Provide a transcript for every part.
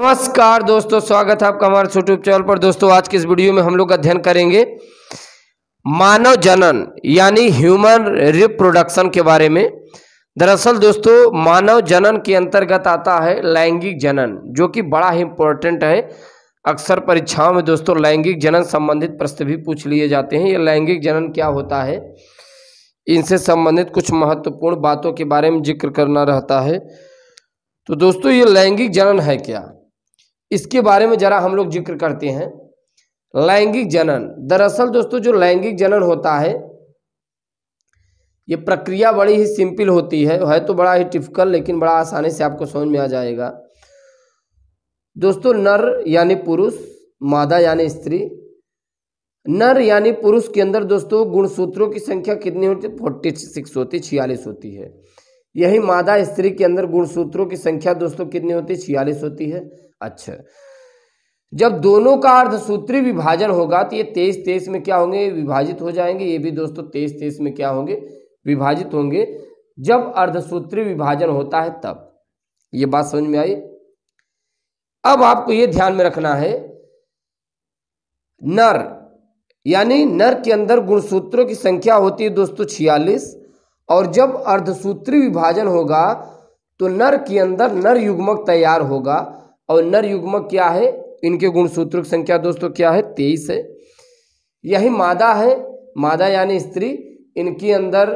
नमस्कार दोस्तों स्वागत है आपका हमारे यूट्यूब चैनल पर दोस्तों आज के इस वीडियो में हम लोग अध्ययन करेंगे मानव जनन यानी ह्यूमन रिप्रोडक्शन के बारे में दरअसल दोस्तों मानव जनन के अंतर्गत आता है लैंगिक जनन जो कि बड़ा ही इम्पोर्टेंट है अक्सर परीक्षाओं में दोस्तों लैंगिक जनन संबंधित प्रश्न भी पूछ लिए जाते हैं ये लैंगिक जनन क्या होता है इनसे संबंधित कुछ महत्वपूर्ण बातों के बारे में जिक्र करना रहता है तो दोस्तों ये लैंगिक जनन है क्या इसके बारे में ज़रा हम लोग जिक्र करते हैं लैंगिक जनन दरअसल दोस्तों जो लैंगिक जनन होता है ये प्रक्रिया बड़ी ही सिंपल होती है है तो बड़ा ही टिफिकल लेकिन बड़ा आसानी से आपको समझ में आ जाएगा दोस्तों नर यानी पुरुष मादा यानी स्त्री नर यानी पुरुष के अंदर दोस्तों गुणसूत्रों की संख्या कितनी होती है फोर्टी सिक्स होती है छियालीस होती है यही मादा स्त्री के अंदर गुणसूत्रों की संख्या दोस्तों कितनी होती है छियालीस होती है अच्छा जब दोनों का अर्धसूत्री विभाजन होगा तो ये तेईस तेईस में क्या होंगे विभाजित हो जाएंगे ये भी दोस्तों तेईस तेईस में क्या होंगे विभाजित होंगे जब अर्धसूत्री विभाजन होता है तब ये बात समझ में आई अब आपको ये ध्यान में रखना है नर यानी नर के अंदर गुणसूत्रों की संख्या होती है दोस्तों छियालीस और जब अर्धसूत्री विभाजन होगा तो नर के अंदर नर युग्मक तैयार होगा और नर युग्मक क्या है इनके गुणसूत्र की संख्या दोस्तों क्या है तेईस है यही मादा है मादा यानी स्त्री इनके अंदर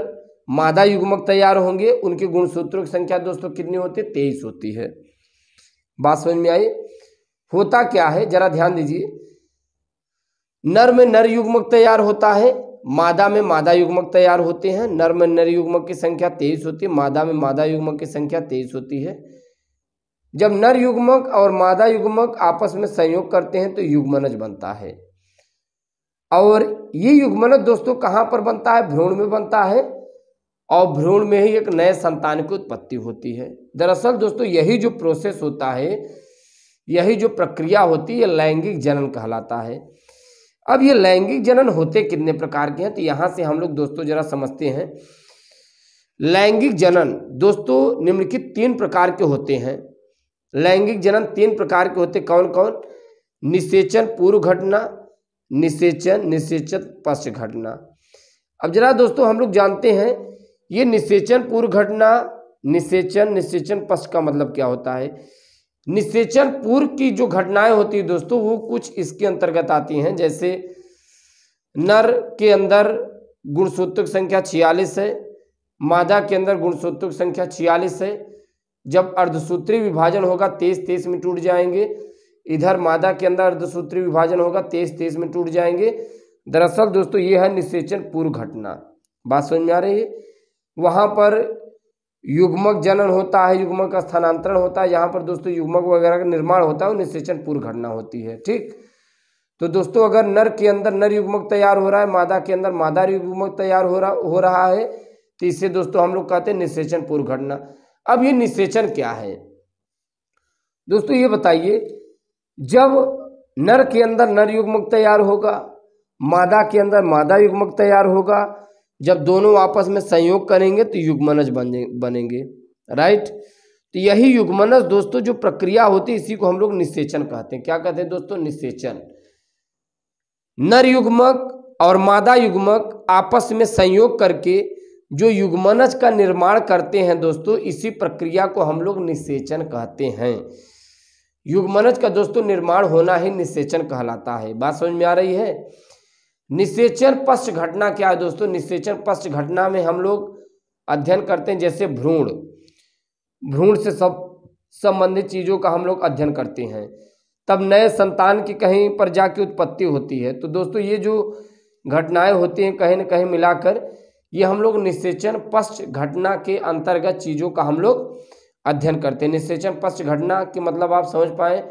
मादा युग्मक तैयार होंगे उनके गुणसूत्रों की संख्या दोस्तों कितनी होती है तेईस होती है बात समझ में आई होता क्या है जरा ध्यान दीजिए नर में नर युग्मक तैयार होता है मादा में मादा युग्मक तैयार होते हैं नर में नर युग्मक की संख्या तेईस होती है मादा में मादा युग्मक की संख्या तेईस होती है जब नर युग्मक और मादा युग्मक आपस में संयोग करते हैं तो युग्मनज बनता है और ये युग्मनज दोस्तों कहाँ पर बनता है भ्रूण में बनता है और भ्रूण में ही एक नए संतान की उत्पत्ति होती है दरअसल दोस्तों यही जो प्रोसेस होता है यही जो प्रक्रिया होती है लैंगिक जनन कहलाता है अब ये लैंगिक जनन होते कितने प्रकार के हैं तो यहाँ से हम लोग दोस्तों जरा समझते हैं लैंगिक जनन दोस्तों निम्नलिखित तीन प्रकार के होते हैं लैंगिक जनन तीन प्रकार के होते कौन कौन निषेचन पूर्व घटना निषेचन निषेचन पश्च घटना अब जरा दोस्तों हम लोग जानते हैं ये निषेचन पूर्व घटना निषेचन निषेचन पश्च का मतलब क्या होता है निषेचन पूर्व की जो घटनाएं होती है दोस्तों वो कुछ इसके अंतर्गत आती हैं जैसे नर के अंदर गुणसूत्र संख्या छियालीस है मादा के अंदर गुणसूत्र संख्या छियालीस है जब अर्धसूत्री विभाजन होगा तेईस तेईस में टूट जाएंगे इधर मादा के अंदर अर्धसूत्री विभाजन होगा तेईस तेईस में टूट जाएंगे दरअसल दोस्तों ये है निषेचन पूर्व घटना बात समझ में आ रही है वहाँ पर युग्मक जनन होता है युग्मक का स्थानांतरण होता है यहाँ पर दोस्तों युग्मक वगैरह का निर्माण होता है और निषेचन पूर्व घटना होती है ठीक तो दोस्तों अगर नर के अंदर नर युग्मक तैयार हो रहा है मादा के अंदर मादा युग्मक तैयार हो रहा हो रहा है तो इसे दोस्तों हम लोग कहते हैं निषेचन पूर्व घटना अब ये निषेचन क्या है दोस्तों ये बताइए जब नर के अंदर नर युग्मक तैयार होगा मादा के अंदर मादा युग्मक तैयार होगा जब दोनों आपस में संयोग करेंगे तो युग्मनज बने बनेंगे राइट तो यही युग्मनज दोस्तों जो प्रक्रिया होती है इसी को हम लोग निषेचन कहते हैं क्या कहते हैं दोस्तों निषेचन नर युग्मक और मादा युग्मक आपस में संयोग करके जो युग्मनज का निर्माण करते हैं दोस्तों इसी प्रक्रिया को हम लोग निषेचन कहते हैं युग्मनज का दोस्तों निर्माण होना ही निषेचन कहलाता है बात समझ में आ रही है निषेचन पश्च घटना क्या है दोस्तों निषेचन पश्च घटना में हम लोग अध्ययन करते हैं जैसे भ्रूण भ्रूण से सब संबंधित चीज़ों का हम लोग अध्ययन करते हैं तब नए संतान की कहीं पर जाके उत्पत्ति होती है तो दोस्तों ये जो घटनाएं होती हैं कहीं ना कहीं मिलाकर ये हम लोग निषेचन पश्च घटना के अंतर्गत चीज़ों का हम लोग अध्ययन करते हैं निषेचन पश्च घटना के मतलब आप समझ पाए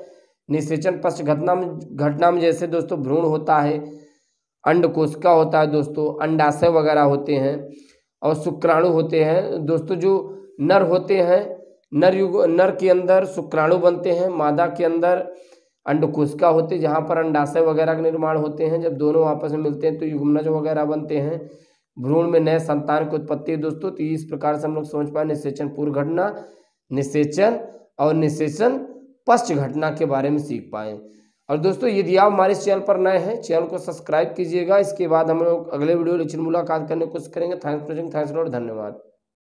निषेचन पश्च घटना में घटना में जैसे दोस्तों भ्रूण होता है अंड कोशिका होता है दोस्तों अंडाशय वगैरह होते हैं और शुक्राणु होते हैं दोस्तों जो नर होते हैं नर युग नर के अंदर शुक्राणु बनते हैं मादा के अंदर कोशिका होते जहाँ पर अंडाशय वगैरह का निर्माण होते हैं जब दोनों आपस में मिलते हैं तो युगमनज वगैरह बनते हैं भ्रूण में नए संतान की उत्पत्ति दोस्तों तो इस प्रकार से हम लोग समझ पाए निषेचन पूर्व घटना निषेचन और निषेचन पश्च घटना के बारे में सीख पाए और दोस्तों यदि आप हमारे चैनल पर नए हैं चैनल को सब्सक्राइब कीजिएगा इसके बाद हम लोग अगले वीडियो लेक्चर मुलाकात करने की कोशिश करेंगे thanks for watching thanks lord धन्यवाद